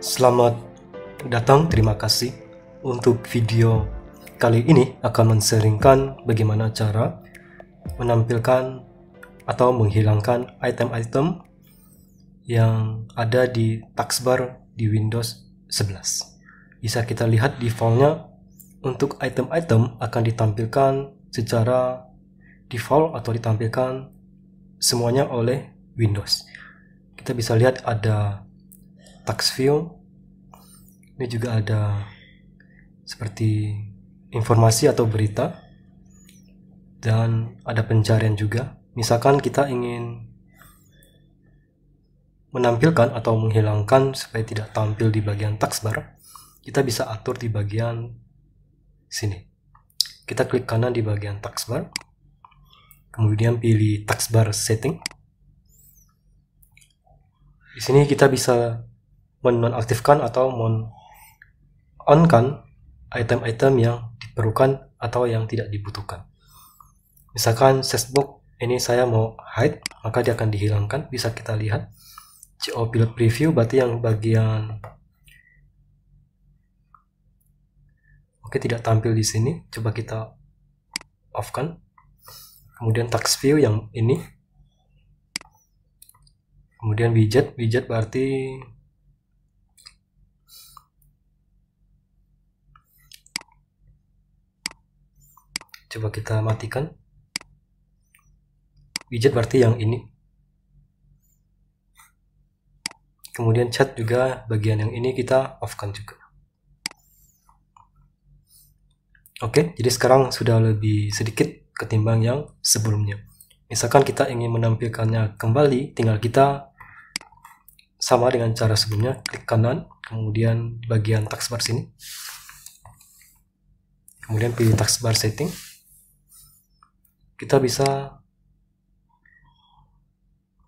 Selamat datang, terima kasih. Untuk video kali ini akan menseringkan bagaimana cara menampilkan atau menghilangkan item-item yang ada di taskbar di Windows 11. Bisa kita lihat di filenya untuk item-item akan ditampilkan secara default atau ditampilkan semuanya oleh Windows. Kita bisa lihat ada view Ini juga ada seperti informasi atau berita dan ada pencarian juga. Misalkan kita ingin menampilkan atau menghilangkan supaya tidak tampil di bagian tax bar, kita bisa atur di bagian sini. Kita klik kanan di bagian tax bar, kemudian pilih tax bar setting. Di sini kita bisa menonaktifkan atau men item-item yang diperlukan atau yang tidak dibutuhkan. Misalkan sesbook ini saya mau hide, maka dia akan dihilangkan, bisa kita lihat. CO build preview berarti yang bagian Oke, tidak tampil di sini. Coba kita off kan. Kemudian tax view yang ini. Kemudian widget, widget berarti coba kita matikan widget berarti yang ini kemudian chat juga bagian yang ini kita off kan juga Oke, jadi sekarang sudah lebih sedikit ketimbang yang sebelumnya. Misalkan kita ingin menampilkannya kembali, tinggal kita sama dengan cara sebelumnya, klik kanan, kemudian bagian taskbar sini. Kemudian pilih taskbar setting kita bisa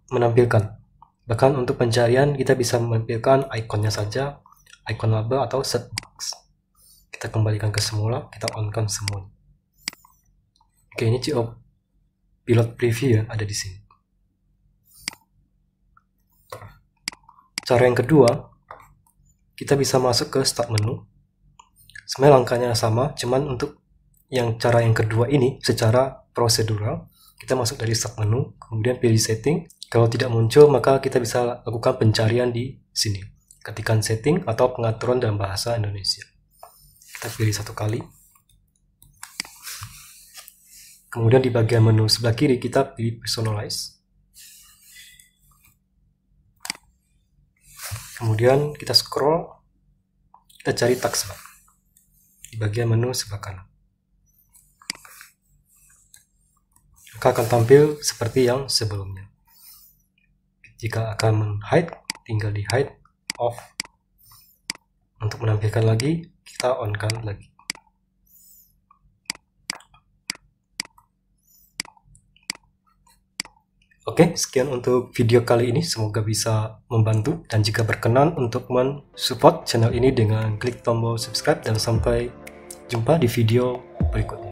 menampilkan. Bahkan untuk pencarian kita bisa menampilkan ikonnya saja, ikon label atau set box. Kita kembalikan ke semula, kita onkan semua. Oke, ini CO pilot preview ya ada di sini. Cara yang kedua, kita bisa masuk ke start menu. Sebenarnya langkahnya sama, cuman untuk yang cara yang kedua ini secara prosedural kita masuk dari sub menu kemudian pilih setting kalau tidak muncul maka kita bisa lakukan pencarian di sini ketikan setting atau pengaturan dalam bahasa Indonesia kita pilih satu kali kemudian di bagian menu sebelah kiri kita pilih personalize kemudian kita scroll kita cari tax di bagian menu sebelah kanan akan tampil seperti yang sebelumnya. Jika akan men-hide, tinggal di hide off. Untuk menampilkan lagi, kita on-kan lagi. Oke, sekian untuk video kali ini. Semoga bisa membantu dan jika berkenan untuk men support channel ini dengan klik tombol subscribe dan sampai jumpa di video berikutnya.